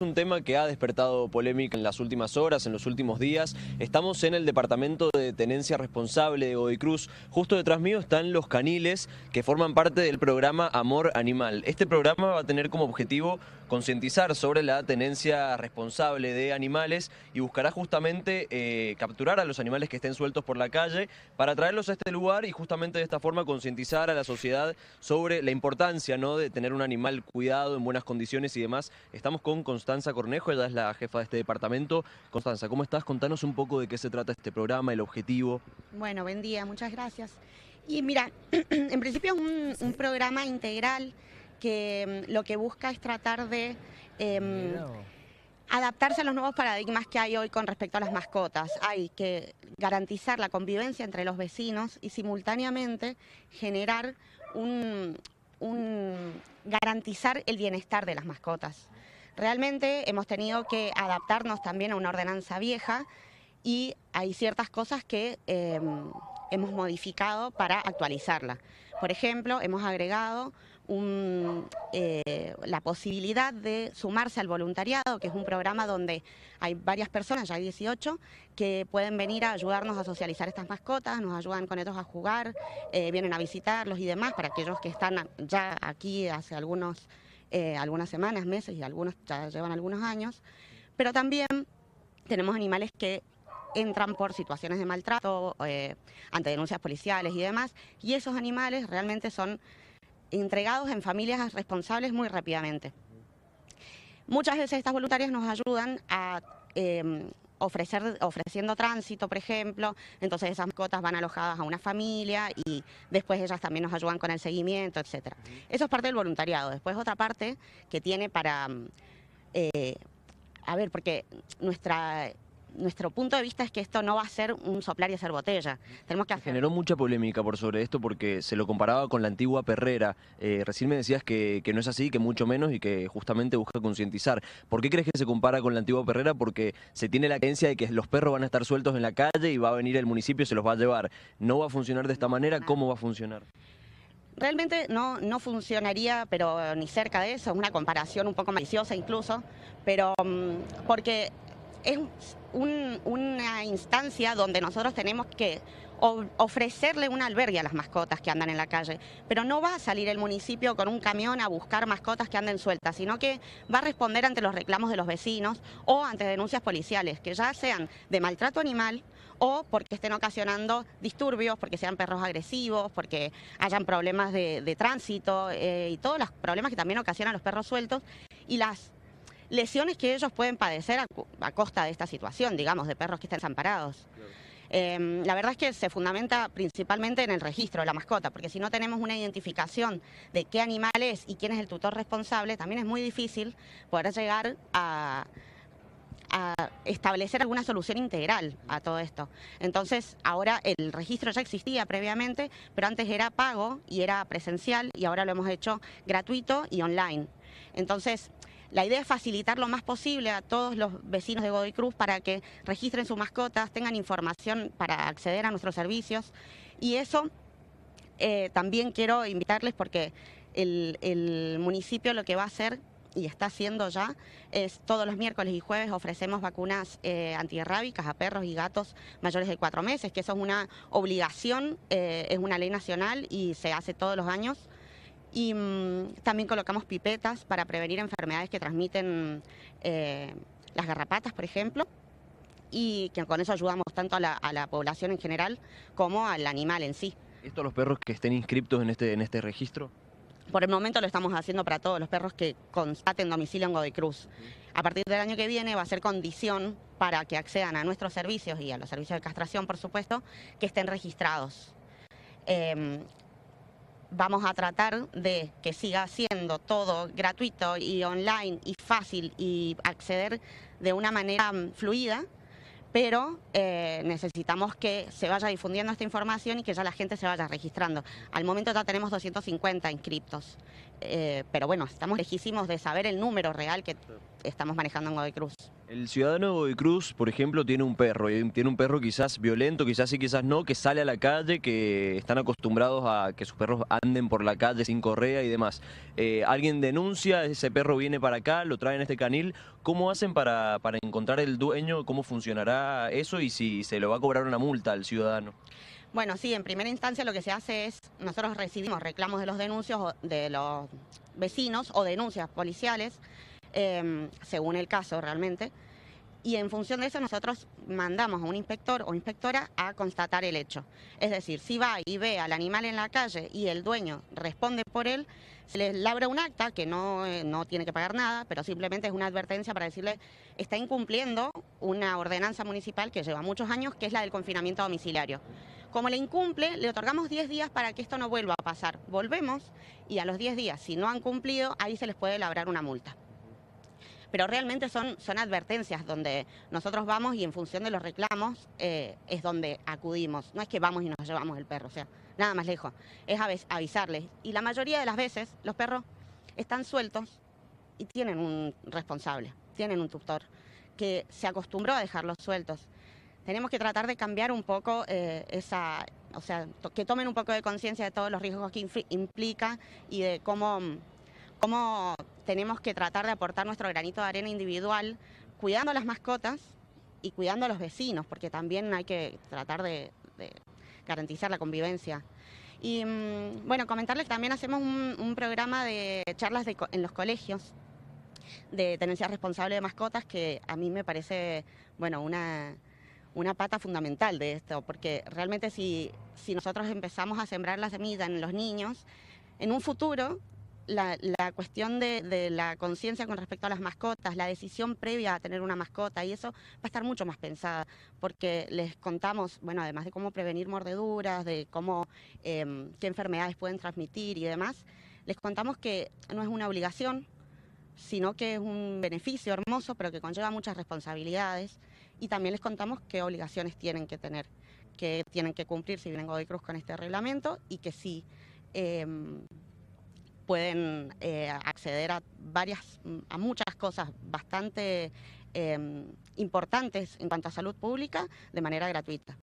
un tema que ha despertado polémica en las últimas horas, en los últimos días. Estamos en el departamento de tenencia responsable de Godicruz. Cruz. Justo detrás mío están los caniles que forman parte del programa Amor Animal. Este programa va a tener como objetivo concientizar sobre la tenencia responsable de animales y buscará justamente eh, capturar a los animales que estén sueltos por la calle para traerlos a este lugar y justamente de esta forma concientizar a la sociedad sobre la importancia ¿no? de tener un animal cuidado en buenas condiciones y demás. Estamos con Constanza Cornejo, ella es la jefa de este departamento. Constanza, ¿cómo estás? Contanos un poco de qué se trata este programa, el objetivo. Bueno, buen día, muchas gracias. Y mira, en principio es un programa integral que mm, lo que busca es tratar de em, adaptarse a los nuevos paradigmas que hay hoy con respecto a las mascotas. Hay que garantizar la convivencia entre los vecinos y simultáneamente generar un, garantizar el bienestar de las mascotas. Realmente hemos tenido que adaptarnos también a una ordenanza vieja y hay ciertas cosas que em, hemos modificado para actualizarla. Por ejemplo, hemos agregado eh, la posibilidad de sumarse al voluntariado, que es un programa donde hay varias personas, ya hay 18, que pueden venir a ayudarnos a socializar estas mascotas, nos ayudan con ellos a jugar, eh, vienen a visitarlos y demás, para aquellos que están ya aquí hace algunos, eh, algunas semanas, meses y algunos ya llevan algunos años. Pero también tenemos animales que entran por situaciones de maltrato, ante denuncias policiales y demás, y esos animales realmente son entregados en familias responsables muy rápidamente. Muchas veces estas voluntarias nos ayudan a em, ofrecer, ofreciendo tránsito, por ejemplo, entonces esas mascotas van alojadas a una familia y después ellas también nos ayudan con el seguimiento, etc. Eso es parte del voluntariado. Después otra parte que tiene para... Eh, a ver, porque nuestra nuestro punto de vista es que esto no va a ser un soplar y hacer botella. Tenemos que hacer... generó mucha polémica por sobre esto porque se lo comparaba con la antigua perrera. Eh, recién me decías que, no es así, que mucho menos y que justamente busca concientizar. ¿Por qué crees que se compara con la antigua perrera? Porque se tiene la creencia de que los perros van a estar sueltos en la calle y va a venir el municipio y se los va a llevar. ¿No va a funcionar de esta manera? ¿Cómo va a funcionar? realmente no, no funcionaría, pero eh, ni cerca de eso, Es una comparación un poco maliciosa incluso, pero mm, porque es una instancia donde nosotros tenemos que ofrecerle una albergue a las mascotas que andan en la calle. Pero no va a salir el municipio con un camión a buscar mascotas que anden sueltas, sino que va a responder ante los reclamos de los vecinos o ante denuncias policiales, que ya sean de maltrato animal o porque estén ocasionando disturbios, porque sean perros agresivos, porque hayan problemas de, tránsito eh, y todos los problemas que también ocasionan los perros sueltos. Y las lesiones que ellos pueden padecer a, costa de esta situación, digamos, de perros que están desamparados. Em, la verdad es que se fundamenta principalmente en el registro de la mascota, porque si no tenemos una identificación de qué animal es y quién es el tutor responsable, también es muy difícil poder llegar a, a establecer alguna solución integral a todo esto. Entonces, ahora el registro ya existía previamente, pero antes era pago y era presencial y ahora lo hemos hecho gratuito y online. Entonces, la idea es facilitar lo más posible a todos los vecinos de Godoy Cruz para que registren sus mascotas, tengan información para acceder a nuestros servicios y eso eh, también quiero invitarles porque el, municipio lo que va a hacer y está haciendo ya, es todos los miércoles y jueves ofrecemos vacunas eh, antirrábicas a perros y gatos mayores de cuatro meses, que eso es una obligación, eh, es una ley nacional y se hace todos los años. Y mm, también colocamos pipetas para prevenir enfermedades que transmiten eh, las garrapatas, por ejemplo, y que con eso ayudamos tanto a la, población en general como al animal en sí. ¿Esto los perros que estén inscritos en este, en este registro? Por el momento lo estamos haciendo para todos los perros que constaten domicilio en Godoy Cruz. A partir del año que viene va a ser condición para que accedan a nuestros servicios y a los servicios de castración, por supuesto, que estén registrados. Em, vamos a tratar de que siga siendo todo gratuito y online y fácil y acceder de una manera fluida pero eh, necesitamos que se vaya difundiendo esta información y que ya la gente se vaya registrando. Al momento ya tenemos 250 inscriptos, eh, pero bueno, estamos lejísimos de saber el número real que estamos manejando en Godoy Cruz. El ciudadano de Godoy Cruz, por ejemplo, tiene un perro, y eh, tiene un perro quizás violento, quizás sí, quizás no, que sale a la calle, que están acostumbrados a que sus perros anden por la calle sin correa y demás. alguien denuncia, ese perro viene para acá, lo traen a este canil, ¿cómo hacen para, para encontrar el dueño? ¿Cómo funcionará? eso y si se lo va a cobrar una multa al ciudadano? Bueno, sí, en primera instancia lo que se hace es, nosotros recibimos reclamos de los denuncios de los vecinos o denuncias policiales, em, según el caso realmente y en función de eso nosotros mandamos a un inspector o inspectora a constatar el hecho. Es decir, si va y ve al animal en la calle y el dueño responde por él, se le labra un acta que no, eh, no tiene que pagar nada, pero simplemente es una advertencia para decirle está incumpliendo una ordenanza municipal que lleva muchos años, que es la del confinamiento domiciliario. Como le incumple, le otorgamos 10 días para que esto no vuelva a pasar. Volvemos y a los 10 días, si no han cumplido, ahí se les puede labrar una multa pero realmente son, son advertencias donde nosotros vamos y en función de los reclamos eh, es donde acudimos. No es que vamos y nos llevamos el perro, o sea, nada más lejos. Es avisarles. Y la mayoría de las veces los perros están sueltos y tienen un responsable, tienen un tutor que se acostumbró a dejarlos sueltos. Tenemos que tratar de cambiar un poco eh, esa, o sea, que tomen un poco de conciencia de todos los riesgos que implica y de cómo, cómo tenemos que tratar de aportar nuestro granito de arena individual, cuidando a las mascotas y cuidando a los vecinos, porque también hay que tratar de, garantizar la convivencia. Y mm, bueno, comentarles que también hacemos un, programa de charlas en los colegios de tenencia responsable de mascotas, que a mí me parece, bueno, una, una pata fundamental de esto, porque realmente si, si nosotros empezamos a sembrar la semilla en los niños, en un futuro la, cuestión de, la conciencia con respecto a las mascotas, la decisión previa a tener una mascota y eso va a estar mucho más pensada, porque les contamos, bueno, además de cómo prevenir mordeduras, de cómo, em, qué enfermedades pueden transmitir y demás, les contamos que no es una obligación, sino que es un beneficio hermoso, pero que conlleva muchas responsabilidades. Y también les contamos qué obligaciones tienen que tener, que tienen que cumplir si vienen Godoy Cruz con este reglamento y que sí. Em, pueden eh, acceder a varias, a muchas cosas bastante em, importantes en cuanto a salud pública de manera gratuita.